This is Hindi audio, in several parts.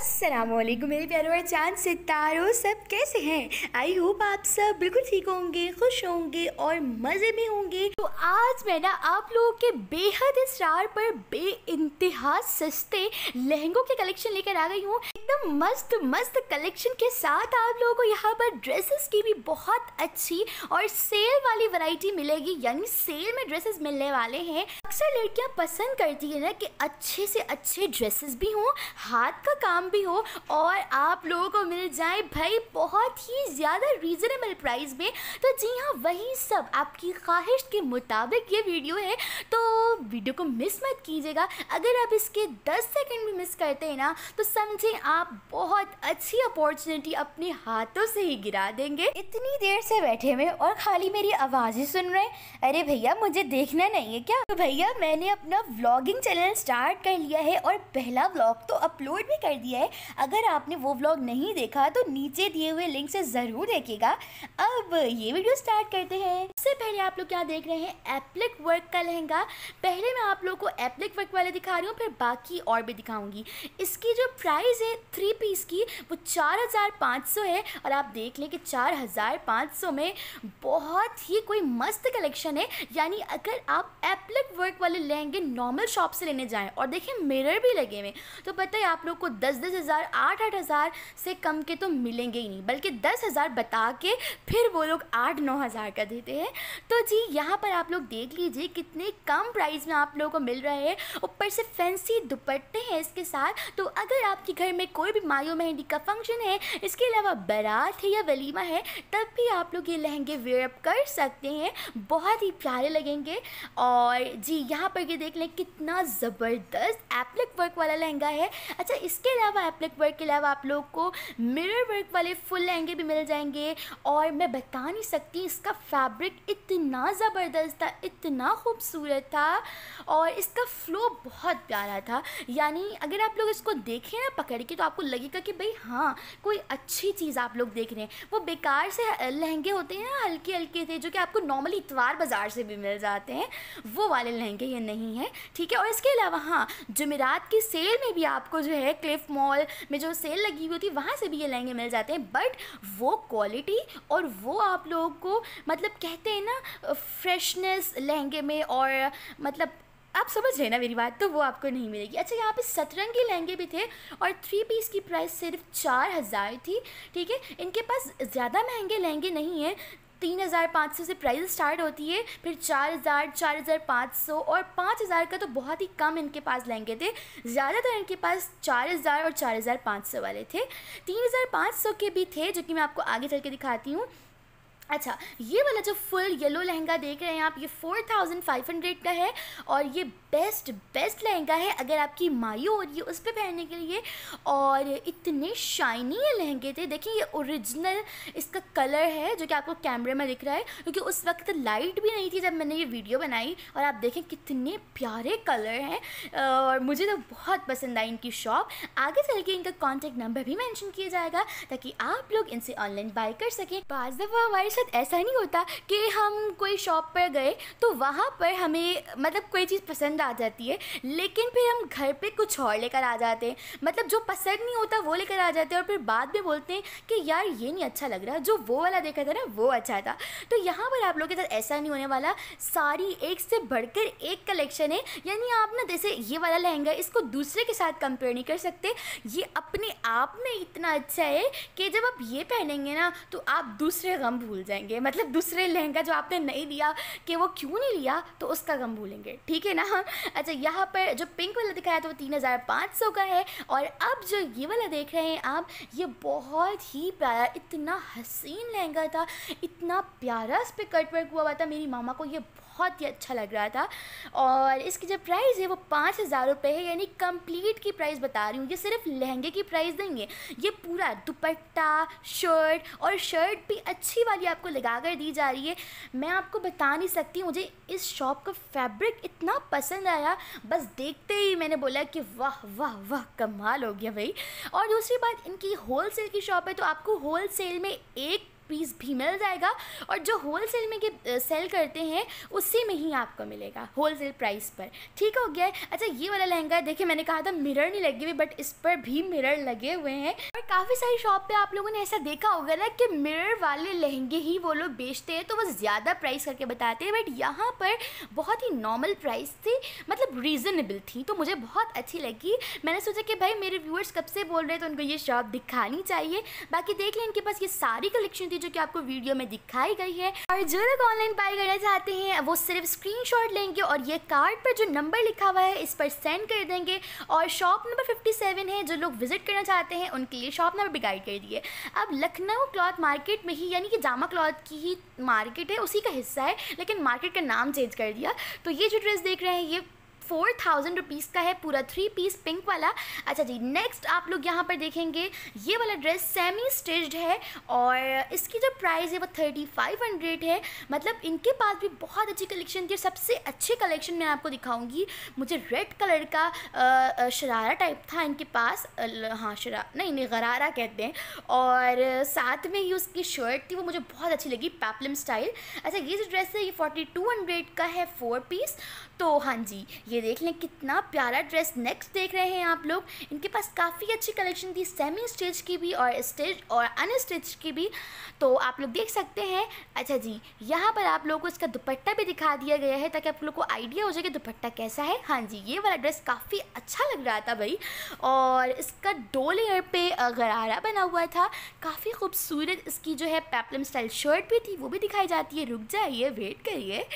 अस्सलाम वालेकुम मेरे प्यारे और चांद सितारों सब कैसे हैं आई होप आप सब बिल्कुल ठीक होंगे खुश होंगे और मज़े में होंगे तो आज मैं ना आप लोगों के बेहद इसरार पर बे इंतहा सस्ते लहंगों के कलेक्शन लेकर आ गई हूँ एकदम मस्त मस्त कलेक्शन के साथ आप लोगों को यहाँ पर ड्रेसेस की भी बहुत अच्छी और सेल वाली वैरायटी मिलेगी यानी सेल में ड्रेसेस मिलने वाले हैं अक्सर लड़कियाँ पसंद करती है ना कि अच्छे से अच्छे ड्रेसेस भी हों हाथ का काम भी हो और आप लोगों को मिल जाए भाई बहुत ही ज़्यादा रीज़नेबल प्राइस में तो जी हाँ वही सब आपकी ख्वाहिश के मुताबिक ये वीडियो है तो वीडियो को मिस मत कीजिएगा अगर आप इसके 10 सेकंड भी मिस करते हैं ना तो समझें आप बहुत अच्छी अपॉर्चुनिटी अपने हाथों से ही गिरा देंगे इतनी देर से बैठे हुए और खाली मेरी आवाज़ ही सुन रहे अरे भैया मुझे देखना नहीं है क्या तो भैया मैंने अपना व्लॉगिंग चैनल स्टार्ट कर लिया है और पहला व्लॉग तो अपलोड भी कर दिया है है अगर आपने वो व्लॉग नहीं देखा तो नीचे दिए हुए लिंक से ज़रूर देखिएगा अब ये वीडियो स्टार्ट करते हैं सबसे पहले आप लोग क्या देख रहे हैं एप्लिक वर्क का लहंगा पहले मैं आप लोग को एप्लिक वर्क वाले दिखा रही हूँ फिर बाकी और भी दिखाऊंगी इसकी जो प्राइस है थ्री पीस की वो चार है और आप देख लें कि चार में बहुत ही कोई मस्त कलेक्शन है यानी अगर आप एप्लिक वर्क वाले लहंगे नॉर्मल शॉप से लेने जाएं और देखें मिरर भी लगे हुए तो पता है आप लोग को दस दस दस हज़ार आठ आठ हज़ार से कम के तो मिलेंगे ही नहीं बल्कि दस हज़ार बता के फिर वो लोग आठ नौ हज़ार का देते हैं तो जी यहाँ पर आप लोग देख लीजिए कितने कम प्राइस में आप लोगों को मिल रहे हैं ऊपर से फैंसी दुपट्टे हैं इसके साथ तो अगर आपके घर में कोई भी मायो मेहंदी का फंक्शन है इसके अलावा बारात है या वलीमा है तब भी आप लोग ये लहंगे वेयरअप कर सकते हैं बहुत ही प्यारे लगेंगे और जी यहाँ पर ये देख लें कितना ज़बरदस्त एप्लिक वर्क वाला लहंगा है अच्छा इसके अलावा हुआ एप्लिक वर्क के अलावा आप लोग को मिरर वर्क वाले फुल लहंगे भी मिल जाएंगे और मैं बता नहीं सकती इसका फैब्रिक इतना ज़बरदस्त था इतना खूबसूरत था और इसका फ्लो बहुत प्यारा था यानी अगर आप लोग इसको देखें ना पकड़ के तो आपको लगेगा कि भाई हाँ कोई अच्छी चीज़ आप लोग देख रहे हैं वो बेकार से लहंगे होते हैं ना हल्के हल्के थे जो कि आपको नॉर्मली इतवार बाज़ार से भी मिल जाते हैं वो वाले लहंगे ये नहीं है ठीक है और इसके अलावा हाँ जमेरात की सेल में भी आपको जो है क्लिफ मॉल में जो सेल लगी हुई थी वहाँ से भी ये लहंगे मिल जाते हैं बट वो क्वालिटी और वो आप लोगों को मतलब कहते हैं ना फ्रेशनेस लहंगे में और मतलब आप समझ रहे ना मेरी बात तो वो आपको नहीं मिलेगी अच्छा यहाँ पे के लहंगे भी थे और थ्री पीस की प्राइस सिर्फ चार हज़ार थी ठीक है इनके पास ज़्यादा महंगे लहंगे नहीं हैं तीन हज़ार पाँच सौ से प्राइस स्टार्ट होती है फिर चार हज़ार चार हज़ार पाँच सौ और पाँच हज़ार का तो बहुत ही कम इनके पास लहंगे थे ज़्यादातर इनके पास चार हज़ार और चार हज़ार पाँच सौ वाले थे तीन हज़ार पाँच सौ के भी थे जो कि मैं आपको आगे चल के दिखाती हूँ अच्छा ये वाला जो फुल येलो लहंगा देख रहे हैं आप ये 4500 का है और ये बेस्ट बेस्ट लहंगा है अगर आपकी मायू हो रही है उस पर पहनने के लिए और इतने शाइनी ये लहंगे थे देखिए ये ओरिजिनल इसका कलर है जो कि आपको कैमरे में दिख रहा है क्योंकि उस वक्त लाइट भी नहीं थी जब मैंने ये वीडियो बनाई और आप देखें कितने प्यारे कलर हैं और मुझे तो बहुत पसंद आई इनकी शॉप आगे चल के इनका कॉन्टेक्ट नंबर भी मैंशन किया जाएगा ताकि आप लोग इनसे ऑनलाइन बाई कर सकें बाज दफ़ा हमारे साथ ऐसा नहीं होता कि हम कोई शॉप पर गए तो वहाँ पर हमें मतलब कोई चीज़ पसंद आ जाती है लेकिन फिर हम घर पे कुछ और लेकर आ जाते हैं मतलब जो पसंद नहीं होता वो लेकर आ जाते हैं और फिर बाद में बोलते हैं कि यार ये नहीं अच्छा लग रहा जो वो वाला देखा था ना वो अच्छा था तो यहाँ पर आप लोग के साथ ऐसा नहीं होने वाला सारी एक से बढ़कर एक कलेक्शन है यानी आप ना जैसे ये वाला लहंगा इसको दूसरे के साथ कंपेयर नहीं कर सकते ये अपने आप में इतना अच्छा है कि जब आप ये पहनेंगे ना तो आप दूसरे गम भूल जाएंगे मतलब दूसरे लहंगा जो आपने नहीं दिया कि वो क्यों नहीं लिया तो उसका गम भूलेंगे ठीक है ना अच्छा यहाँ पर जो पिंक वाला दिखाया था वो तीन हज़ार पाँच सौ का है और अब जो ये वाला देख रहे हैं आप ये बहुत ही प्यारा इतना हसीन लहंगा था इतना प्यारा इस पर कटवर्क हुआ हुआ था मेरी मामा को ये बहुत ही अच्छा लग रहा था और इसकी जो प्राइस है वो पाँच हज़ार रुपये है यानी कंप्लीट की प्राइस बता रही हूँ ये सिर्फ लहंगे की प्राइस नहीं है ये पूरा दुपट्टा शर्ट और शर्ट भी अच्छी वाली आपको लगा कर दी जा रही है मैं आपको बता नहीं सकती मुझे इस शॉप का फैब्रिक इतना पसंद आया बस देखते ही मैंने बोला कि वाह वाह वाह कमाल हो गया भाई और दूसरी बात इनकी होल सेल की शॉप है तो आपको होल सेल में एक पीस भी मिल जाएगा और जो होल सेल में के सेल करते हैं उसी में ही आपको मिलेगा होल सेल प्राइस पर ठीक हो गया अच्छा ये वाला लहंगा देखिए मैंने कहा था मिरर नहीं लगी हुई बट इस पर भी मिरर लगे हुए हैं और काफ़ी सारी शॉप पे आप लोगों ने ऐसा देखा होगा ना कि मिरर वाले लहंगे ही वो लोग बेचते हैं तो वो ज़्यादा प्राइस करके बताते हैं बट यहाँ पर बहुत ही नॉर्मल प्राइस थी मतलब रीज़नेबल थी तो मुझे बहुत अच्छी लगी मैंने सोचा कि भाई मेरे व्यूअर्स कब से बोल रहे थे तो उनको ये शॉप दिखानी चाहिए बाकी देख लें इनके पास ये सारी कलेक्शन थी जो कि आपको वीडियो में दिखाई गई है और जो लोग ऑनलाइन बाय करना चाहते हैं वो सिर्फ स्क्रीनशॉट लेंगे और ये कार्ड पर जो नंबर लिखा हुआ है इस पर सेंड कर देंगे और शॉप नंबर 57 है जो लोग विजिट करना चाहते हैं उनके लिए शॉप नंबर भी गाइड कर दिए अब लखनऊ क्लॉथ मार्केट में ही यानी कि जामा क्लॉथ की ही मार्केट है उसी का हिस्सा है लेकिन मार्केट का नाम चेंज कर दिया तो ये जो ड्रेस देख रहे हैं ये फोर थाउजेंड रुपीज़ का है पूरा थ्री पीस पिंक वाला अच्छा जी नेक्स्ट आप लोग यहाँ पर देखेंगे ये वाला ड्रेस सेमी स्टिच्ड है और इसकी जो प्राइस है वो थर्टी फाइव हंड्रेड है मतलब इनके पास भी बहुत अच्छी कलेक्शन थी सबसे अच्छे कलेक्शन मैं आपको दिखाऊंगी मुझे रेड कलर का शरारा टाइप था इनके पास हाँ शरा नहीं नहीं गरारा कहते हैं और साथ में ही उसकी शर्ट थी वो मुझे बहुत अच्छी लगी पैपलम स्टाइल अच्छा ये जो ड्रेस है ये फोर्टी टू हंड्रेड का है फोर पीस तो हाँ जी ये देख लें कितना प्यारा ड्रेस नेक्स्ट देख रहे हैं आप लोग इनके पास काफ़ी अच्छी कलेक्शन थी सेमी स्टिच की भी और स्टिच और अनस्टिच की भी तो आप लोग देख सकते हैं अच्छा जी यहाँ पर आप लोगों को इसका दुपट्टा भी दिखा दिया गया है ताकि आप लोग को आइडिया हो जाए कि दुपट्टा कैसा है हाँ जी ये वाला ड्रेस काफ़ी अच्छा लग रहा था भाई और इसका दो लेयर पे गरारा बना हुआ था काफ़ी खूबसूरत इसकी जो है पैपलम स्टाइल शर्ट भी थी वो भी दिखाई जाती है रुक जाइए वेट करिए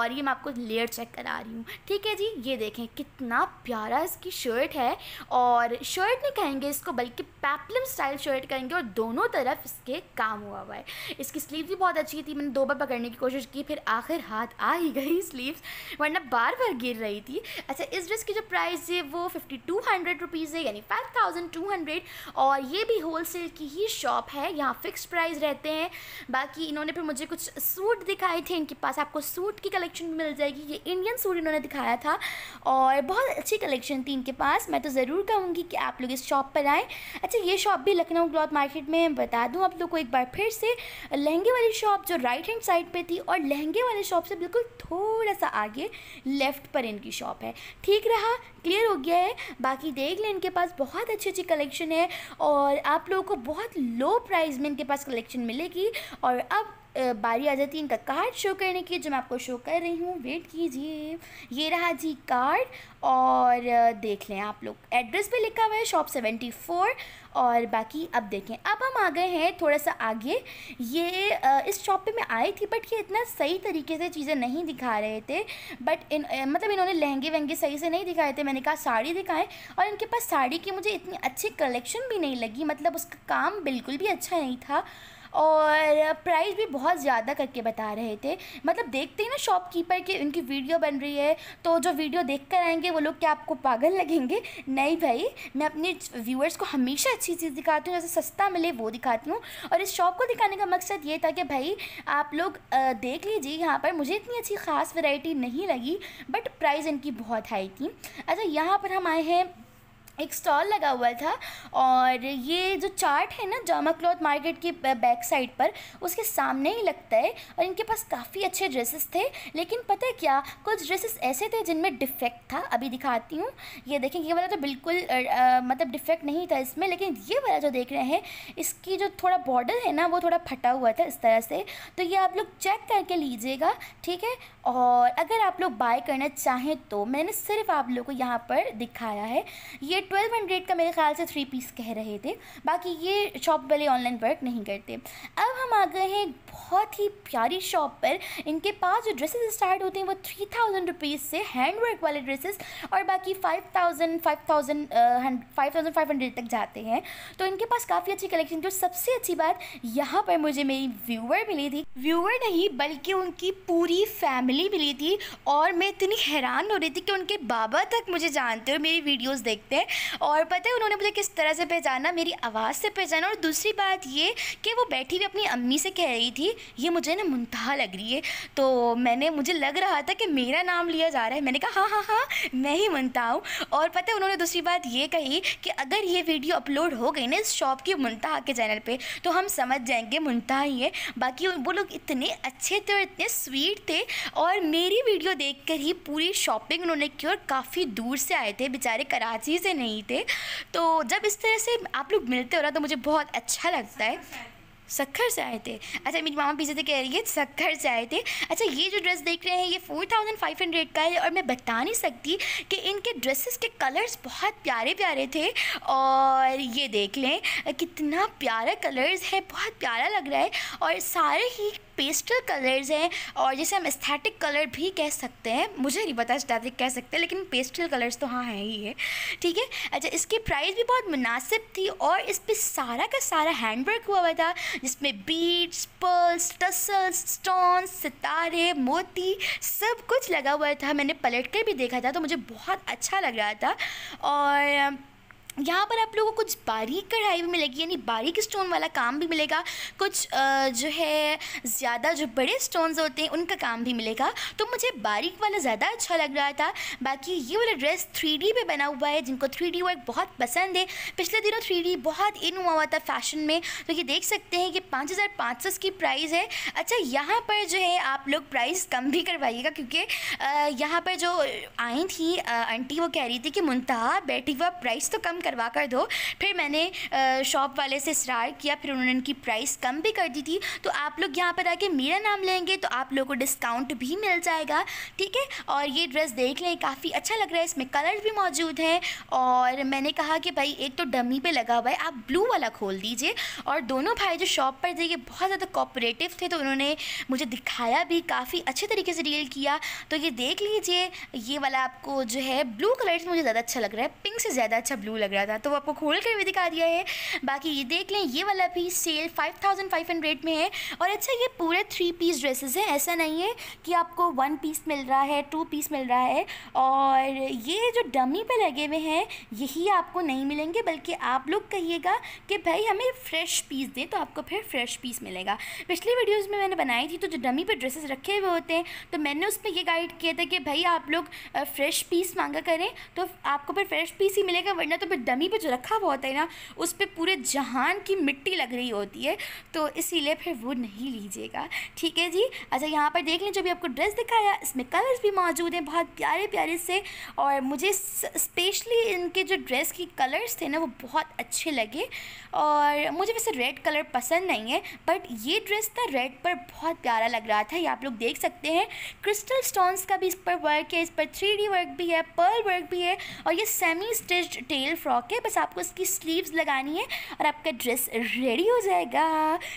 और ये मैं आपको लेयर चेक करा रही हूँ ठीक है जी ये देखें कितना प्यारा इसकी शर्ट है और शर्ट नहीं कहेंगे इसको बल्कि पैपलम स्टाइल शर्ट कहेंगे और दोनों तरफ इसके काम हुआ हुआ है इसकी स्लीव भी बहुत अच्छी थी मैंने दो बार पकड़ने की कोशिश की फिर आखिर हाथ आ ही गई स्लीव वरना बार बार गिर रही थी अच्छा इस ड्रेस की जो प्राइस है वो फिफ्टी टू हंड्रेड रुपीज़ है यानी फाइव और ये भी होल सेल की ही शॉप है यहाँ फिक्स प्राइस रहते हैं बाकी इन्होंने फिर मुझे कुछ सूट दिखाए थे इनके पास आपको सूट की कलेक्शन भी मिल जाएगी ये इंडियन सूट सूट इन्होंने दिखाया था और बहुत अच्छी कलेक्शन थी इनके पास मैं तो ज़रूर कहूँगी कि आप लोग इस शॉप पर आएँ अच्छा ये शॉप भी लखनऊ क्लॉथ मार्केट में बता दूँ आप लोग को एक बार फिर से लहंगे वाली शॉप जो राइट हैंड साइड पर थी और लहंगे वाली शॉप से बिल्कुल थोड़ा सा आगे लेफ़्ट पर इनकी शॉप है ठीक रहा क्लियर हो गया है बाकी देख लें इनके पास बहुत अच्छी अच्छी कलेक्शन है और आप लोगों को बहुत लो प्राइस में इनके पास कलेक्शन मिलेगी और अब बारी आ जाती है इनका कार्ड शो करने की जो मैं आपको शो कर रही हूँ वेट कीजिए ये रहा जी कार्ड और देख लें आप लोग एड्रेस पे लिखा हुआ है शॉप सेवेंटी फ़ोर और बाकी अब देखें अब हम आ गए हैं थोड़ा सा आगे ये इस शॉप पे मैं आई थी बट ये इतना सही तरीके से चीज़ें नहीं दिखा रहे थे बट इन मतलब इन्होंने लहंगे वहंगे सही से नहीं दिखाए थे मैंने कहा साड़ी दिखाएं और इनके पास साड़ी की मुझे इतनी अच्छी कलेक्शन भी नहीं लगी मतलब उसका काम बिल्कुल भी अच्छा नहीं था और प्राइस भी बहुत ज़्यादा करके बता रहे थे मतलब देखते ही ना शॉपकीपर की उनकी वीडियो बन रही है तो जो वीडियो देख कर आएंगे वो लोग क्या आपको पागल लगेंगे नहीं भाई मैं अपने व्यूअर्स को हमेशा अच्छी चीज़ दिखाती हूँ जैसे सस्ता मिले वो दिखाती हूँ और इस शॉप को दिखाने का मकसद ये था कि भाई आप लोग देख लीजिए यहाँ पर मुझे इतनी अच्छी ख़ास वैरायटी नहीं लगी बट प्राइस इनकी बहुत हाई थी अच्छा यहाँ पर हम आए हैं एक स्टॉल लगा हुआ था और ये जो चार्ट है ना जामा क्लॉथ मार्केट की बैक साइड पर उसके सामने ही लगता है और इनके पास काफ़ी अच्छे ड्रेसेस थे लेकिन पता है क्या कुछ ड्रेसेस ऐसे थे जिनमें डिफेक्ट था अभी दिखाती हूँ ये देखें ये वाला तो बिल्कुल आ, मतलब डिफेक्ट नहीं था इसमें लेकिन ये वाला जो देख रहे हैं इसकी जो थोड़ा बॉर्डर है ना वो थोड़ा फटा हुआ था इस तरह से तो ये आप लोग चेक करके लीजिएगा ठीक है और अगर आप लोग बाय करना चाहें तो मैंने सिर्फ आप लोग को यहाँ पर दिखाया है ये ट्वेल्व हंड्रेड का मेरे ख्याल से थ्री पीस कह रहे थे बाकी ये शॉप वाले ऑनलाइन वर्क नहीं करते अब हम आ गए हैं बहुत ही प्यारी शॉप पर इनके पास जो ड्रेसेस स्टार्ट होते हैं वो थ्री थाउजेंड रुपीज़ से हैंड वर्क वाले ड्रेसेस और बाकी five thousand five thousand five thousand five hundred तक जाते हैं तो इनके पास काफ़ी अच्छी कलेक्शन थी और सबसे अच्छी बात यहाँ पर मुझे मेरी व्यूवर मिली थी व्यूवर नहीं बल्कि उनकी पूरी फैमिली मिली थी और मैं इतनी हैरान हो रही थी कि उनके बाबा तक मुझे जानते हो मेरी वीडियोज़ देखते हैं और पता है उन्होंने मुझे किस तरह से पहचाना मेरी आवाज़ से पहचाना और दूसरी बात ये कि वो बैठी हुई अपनी अम्मी से कह रही थी ये मुझे ना मुंतहा लग रही है तो मैंने मुझे लग रहा था कि मेरा नाम लिया जा रहा है मैंने कहा हाँ हाँ हाँ मैं ही मुनता हूँ और पता है उन्होंने दूसरी बात ये कही कि अगर ये वीडियो अपलोड हो गई ना इस शॉप की मुनता के चैनल पर तो हम समझ जाएंगे मुनता ही है बाकी वो लोग इतने अच्छे थे और इतने स्वीट थे और मेरी वीडियो देख कर ही पूरी शॉपिंग उन्होंने की और काफ़ी दूर से आए थे बेचारे कराची से नहीं थे तो जब इस तरह से आप लोग मिलते हो ना तो मुझे बहुत अच्छा लगता है सखर से आए थे अच्छा मेरी मामा पीछे से कह रही है सखर से आए थे अच्छा ये जो ड्रेस देख रहे हैं ये फोर थाउजेंड फाइव हंड्रेड का है और मैं बता नहीं सकती कि इनके ड्रेसेस के कलर्स बहुत प्यारे प्यारे थे और ये देख लें कितना प्यारा कलर्स है बहुत प्यारा लग रहा है और सारे ही पेस्टल कलर्स हैं और जैसे हम स्थैटिक कलर भी कह सकते हैं मुझे नहीं पता स्थैटिक कह सकते लेकिन पेस्टल कलर्स तो हाँ है ही है ठीक है अच्छा इसकी प्राइस भी बहुत मुनासिब थी और इस पर सारा का सारा हैंडवर्क हुआ हुआ था जिसमें बीड्स पर्ल्स टसल्स स्टोन सितारे मोती सब कुछ लगा हुआ था मैंने पलट कर भी देखा था तो मुझे बहुत अच्छा लग रहा था और यहाँ पर आप लोगों को कुछ बारीक कढ़ाई भी मिलेगी यानी बारीक स्टोन वाला काम भी मिलेगा कुछ जो है ज़्यादा जो बड़े स्टोन्स होते हैं उनका काम भी मिलेगा तो मुझे बारीक वाला ज़्यादा अच्छा लग रहा था बाकी ये वाला ड्रेस थ्री डी पे बना हुआ है जिनको थ्री डी वर्क बहुत पसंद है पिछले दिनों थ्री डी बहुत इन हुआ हुआ था फैशन में तो ये देख सकते हैं कि पाँच हज़ार पाँच सौ की प्राइस है अच्छा यहाँ पर जो है आप लोग प्राइस कम भी करवाइएगा क्योंकि यहाँ पर जो आई थी आंटी वो कह रही थी कि मुंतहा बैठी हुआ प्राइस तो कम करवा कर दो फिर मैंने शॉप वाले से इसरार किया फिर उन्होंने उनकी प्राइस कम भी कर दी थी तो आप लोग यहाँ पर आके मेरा नाम लेंगे तो आप लोगों को डिस्काउंट भी मिल जाएगा ठीक है और ये ड्रेस देख लें काफ़ी अच्छा लग रहा है इसमें कलर भी मौजूद है और मैंने कहा कि भाई एक तो डमी पर लगा हुआ है आप ब्लू वाला खोल दीजिए और दोनों भाई जो शॉप पर थे ये बहुत ज़्यादा कॉपरेटिव थे तो उन्होंने मुझे दिखाया भी काफ़ी अच्छे तरीके से डील किया तो ये देख लीजिए ये वाला आपको जो है ब्लू कलर से मुझे ज़्यादा अच्छा लग रहा है पिंक से ज़्यादा अच्छा ब्लू लग लग रहा था तो वो आपको खोल कर भी दिखा दिया है बाकी ये देख लें ये वाला भी sale five thousand five hundred में है और अच्छा ये पूरे थ्री पीस ड्रेसेस हैं ऐसा नहीं है कि आपको वन पीस मिल रहा है टू पीस मिल रहा है और ये जो डमी पर लगे हुए हैं यही आपको नहीं मिलेंगे बल्कि आप लोग कहिएगा कि भाई हमें फ्रेश पीस दें तो आपको फिर फ्रेश पीस मिलेगा पिछली वीडियोज़ में मैंने बनाई थी तो जो डमी पर ड्रेसेस रखे हुए होते हैं तो मैंने उस पर यह गाइड किया था कि भाई आप लोग फ्रेश पीस मांगा करें तो आपको फिर फ्रेश पीस ही मिलेगा वरना तो फिर डमी पे जो रखा हुआ होता है ना उस पर पूरे जहान की मिट्टी लग रही होती है तो इसीलिए फिर वो नहीं लीजिएगा ठीक है जी अच्छा यहाँ पर देख लें जो भी आपको ड्रेस दिखाया इसमें कलर्स भी मौजूद हैं बहुत प्यारे प्यारे से और मुझे स्पेशली इनके जो ड्रेस की कलर्स थे ना वो बहुत अच्छे लगे और मुझे वैसे रेड कलर पसंद नहीं है बट ये ड्रेस था रेड पर बहुत प्यारा लग रहा था ये आप लोग देख सकते हैं क्रिस्टल स्टोन्स का भी इस पर वर्क है इस पर थ्री वर्क भी है पर्ल वर्क भी है और ये semi stitched tail frock frock है बस आपको इसकी स्लीव्स लगानी है और आपका ड्रेस रेडी हो जाएगा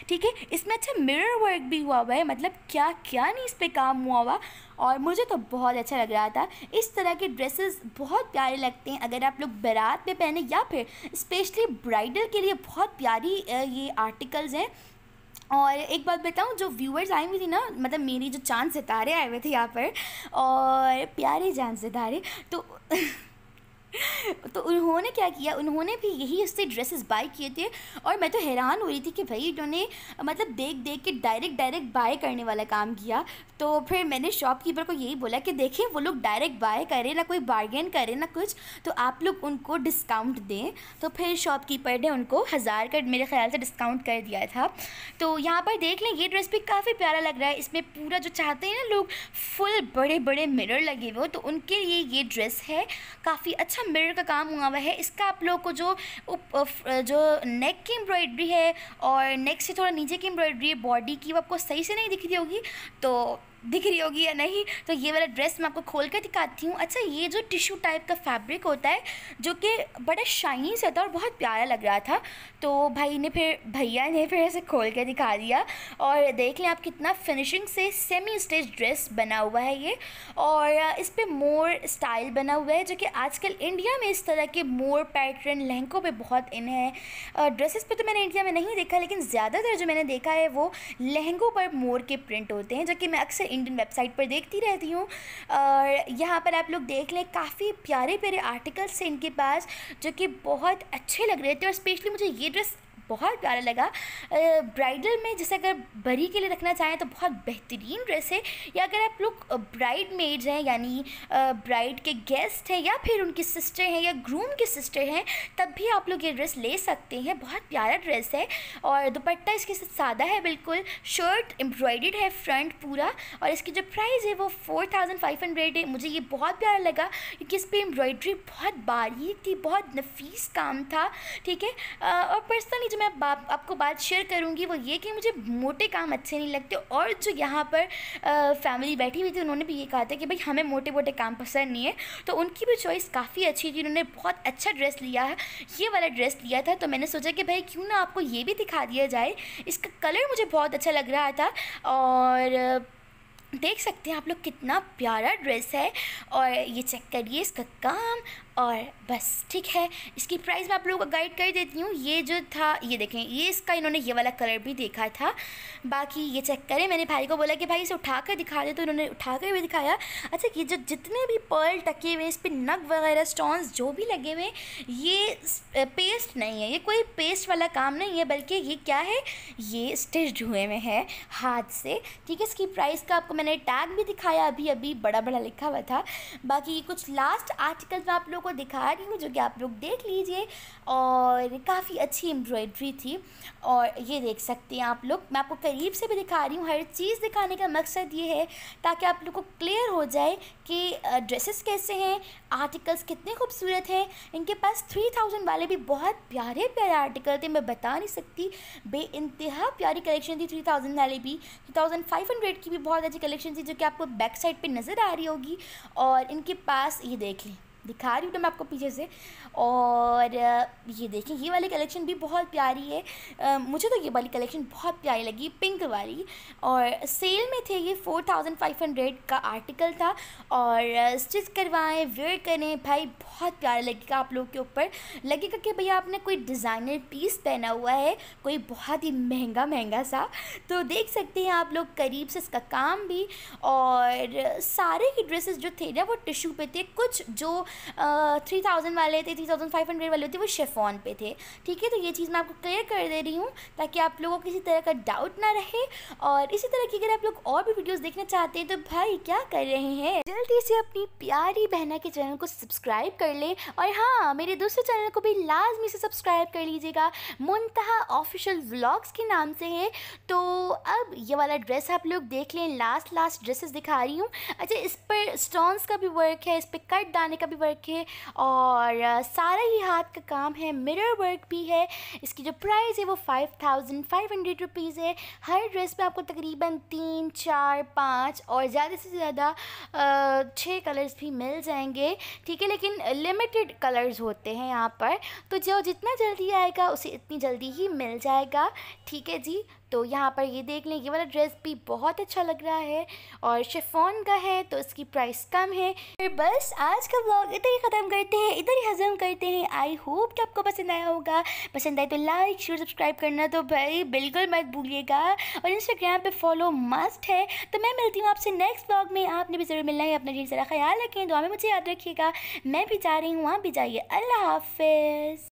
ठीक है इसमें अच्छा मिरर वर्क भी हुआ हुआ है मतलब क्या क्या नहीं इस पर काम हुआ हुआ और मुझे तो बहुत अच्छा लग रहा था इस तरह के ड्रेसेस बहुत प्यारे लगते हैं अगर आप लोग बारात में पहने या फिर स्पेशली ब्राइडल के लिए बहुत प्यारी ये आर्टिकल्स हैं और एक बात बताऊँ जो व्यूअर्स आई हुई थी ना मतलब मेरी जो चांद सितारे आए हुए थे यहाँ पर और प्यारे चांद सितारे तो तो उन्होंने क्या किया उन्होंने भी यही उससे ड्रेसेस बाई किए थे और मैं तो हैरान हो रही थी कि भाई इन्होंने मतलब देख देख के डायरेक्ट डायरेक्ट बाय करने वाला काम किया तो फिर मैंने शॉपकीपर को यही बोला कि देखिए वो लोग डायरेक्ट बाय करें ना कोई बार्गेन करें ना कुछ तो आप लोग उनको डिस्काउंट दें तो फिर शॉपकीपर ने उनको हज़ार का मेरे ख्याल से डिस्काउंट कर दिया था तो यहाँ पर देख लें ये ड्रेस भी काफ़ी प्यारा लग रहा है इसमें पूरा जो चाहते हैं ना लोग फुल बड़े बड़े मिरर लगे हुए तो उनके लिए ये ड्रेस है काफ़ी अच्छा ना मिरर का काम हुआ हुआ है इसका आप लोग को जो उप, जो नेक की एम्ब्रॉयड्री है और नेक से थोड़ा नीचे की एम्ब्रॉयड्री है बॉडी की वो आपको सही से नहीं दिख रही होगी तो दिख रही होगी या नहीं तो ये वाला ड्रेस मैं आपको खोल कर दिखाती हूँ अच्छा ये जो टिश्यू टाइप का फैब्रिक होता है जो कि बड़ा शाइनी सा था और बहुत प्यारा लग रहा था तो भाई ने फिर भैया ने फिर ऐसे खोल कर दिखा दिया और देख लें आप कितना फिनिशिंग से सेमी स्टेज ड्रेस बना हुआ है ये और इस पर मोर स्टाइल बना हुआ है जो कि आजकल इंडिया में इस तरह के मोर पैटर्न लहंगों पर बहुत इन है ड्रेसेस पर तो मैंने इंडिया में नहीं देखा लेकिन ज़्यादातर जो मैंने देखा है वो लहंगों पर मोर के प्रिंट होते हैं जो कि मैं अक्सर इंडियन वेबसाइट पर देखती रहती हूँ और यहाँ पर आप लोग देख लें काफ़ी प्यारे प्यारे आर्टिकल्स हैं इनके पास जो कि बहुत अच्छे लग रहे थे और स्पेशली मुझे ये ड्रेस बहुत प्यारा लगा ब्राइडल में जैसे अगर बरी के लिए रखना चाहें तो बहुत बेहतरीन ड्रेस है या अगर आप लोग ब्राइड मेड्स हैं यानी ब्राइड के गेस्ट हैं या फिर उनकी सिस्टर हैं या ग्रूम के सिस्टर हैं तब भी आप लोग ये ड्रेस ले सकते हैं बहुत प्यारा ड्रेस है और दुपट्टा इसके साथ सादा है बिल्कुल शर्ट एम्ब्रॉयड है फ्रंट पूरा और इसकी जो प्राइस है वो फोर थाउजेंड फाइव हंड्रेड है मुझे ये बहुत प्यारा लगा क्योंकि इस पर एम्ब्रॉयड्री बहुत बारीक थी बहुत नफीस काम था ठीक है और पर्सनली जो मैं बाप, आपको बात शेयर करूँगी वो ये कि मुझे मोटे काम अच्छे नहीं लगते और जो यहाँ पर फैमिली बैठी हुई थी उन्होंने भी ये कहा था कि भाई हमें मोटे मोटे काम पसंद नहीं है तो उनकी भी चॉइस काफ़ी अच्छी थी उन्होंने बहुत अच्छा ड्रेस लिया है ये वाला ड्रेस लिया था तो मैंने सोचा कि भाई क्यों ना आपको ये भी दिखा दिया जाए इसका कलर मुझे बहुत अच्छा लग रहा था और देख सकते हैं आप लोग कितना प्यारा ड्रेस है और ये चेक करिए इसका काम और बस ठीक है इसकी प्राइस मैं आप लोगों को गाइड कर देती हूँ ये जो था ये देखें ये इसका इन्होंने ये वाला कलर भी देखा था बाकी ये चेक करें मैंने भाई को बोला कि भाई इसे उठा कर दिखा दे तो इन्होंने उठा कर भी दिखाया अच्छा ये जो जितने भी पर्ल टके हुए इस पर नग वगैरह स्टोन्स जो भी लगे हुए ये पेस्ट नहीं है ये कोई पेस्ट वाला काम नहीं है बल्कि ये क्या है ये स्टिच हुए हुए हैं हाथ से ठीक है इसकी प्राइस का आपको मैंने टैग भी दिखाया अभी अभी बड़ा बड़ा लिखा हुआ था बाकी कुछ लास्ट आर्टिकल मैं आप लोगों को दिखा रही हूँ जो कि आप लोग देख लीजिए और काफ़ी अच्छी एम्ब्रॉयड्री थी और ये देख सकते हैं आप लोग मैं आपको करीब से भी दिखा रही हूँ हर चीज़ दिखाने का मकसद ये है ताकि आप लोग को क्लियर हो जाए कि ड्रेसेस कैसे हैं आर्टिकल्स कितने खूबसूरत हैं इनके पास थ्री थाउजेंड वाले भी बहुत प्यारे प्यारे आर्टिकल थे मैं बता नहीं सकती बे इंतहा प्यारी कलेक्शन थी थ्री थाउजेंड वाले भी टू थाउजेंड फाइव हंड्रेड की भी बहुत अच्छी कलेक्शन थी जो कि आपको बैक साइड पर नज़र आ रही होगी और इनके पास ये देख लें दिखा रही हूँ मैं आपको पीछे से और ये देखें ये वाली कलेक्शन भी बहुत प्यारी है आ, मुझे तो ये वाली कलेक्शन बहुत प्यारी लगी पिंक वाली और सेल में थे ये फोर थाउजेंड फाइव हंड्रेड का आर्टिकल था और स्टिच करवाएं वेयर करें भाई बहुत प्यारा लगेगा आप लोग के ऊपर लगेगा कि भैया आपने कोई डिज़ाइनर पीस पहना हुआ है कोई बहुत ही महंगा महंगा सा तो देख सकते हैं आप लोग करीब से इसका काम भी और सारे ही ड्रेसेस जो थे ना वो टिशू पे थे कुछ जो थ्री थाउजेंड वाले थे थ्री थाउजेंड फाइव हंड्रेड वाले थे वो शेफॉन पे थे ठीक है तो ये चीज़ मैं आपको क्लियर कर दे रही हूँ ताकि आप लोगों को किसी तरह का डाउट ना रहे और इसी तरह की अगर आप लोग और भी वीडियोज़ देखना चाहते हैं तो भाई क्या कर रहे हैं जल्दी से अपनी प्यारी बहना के चैनल को सब्सक्राइब कर ले और हाँ मेरे दूसरे चैनल को भी लाजमी से सब्सक्राइब कर लीजिएगा मुनतहा ऑफिशियल व्लॉग्स के नाम से है तो अब ये वाला ड्रेस आप लोग देख लें लास्ट लास्ट ड्रेसेस दिखा रही हूँ अच्छा इस पर स्टोन्स का भी वर्क है इस पर कट डालने का भी वर्क है और सारा ही हाथ का काम है मिरर वर्क भी है इसकी जो प्राइस है वो five thousand five hundred rupees है हर ड्रेस में आपको तकरीबन तीन चार पाँच और ज़्यादा से ज़्यादा छः कलर्स भी मिल जाएंगे ठीक है लेकिन लिमिटेड कलर्स होते हैं यहाँ पर तो जो जितना जल्दी आएगा उसे इतनी जल्दी ही मिल जाएगा ठीक है जी तो यहाँ पर ये देख लें ये वाला ड्रेस भी बहुत अच्छा लग रहा है और शेफोन का है तो इसकी प्राइस कम है फिर बस आज का ब्लॉग इधर ही ख़त्म करते हैं इधर ही हजम करते हैं आई होप कि आपको पसंद आया होगा पसंद आए तो लाइक शेयर सब्सक्राइब करना तो भाई बिल्कुल मत भूलिएगा और इंस्टाग्राम पर फॉलो मस्ट है तो मैं मिलती हूँ आपसे नेक्स्ट ब्लॉग में आपने भी ज़रूर मिलना है अपना ढेर सारा ख्याल रखें दुआ में मुझे याद रखिएगा मैं भी जा रही हूँ वहाँ भी जाइए अल्लाह हाफिज़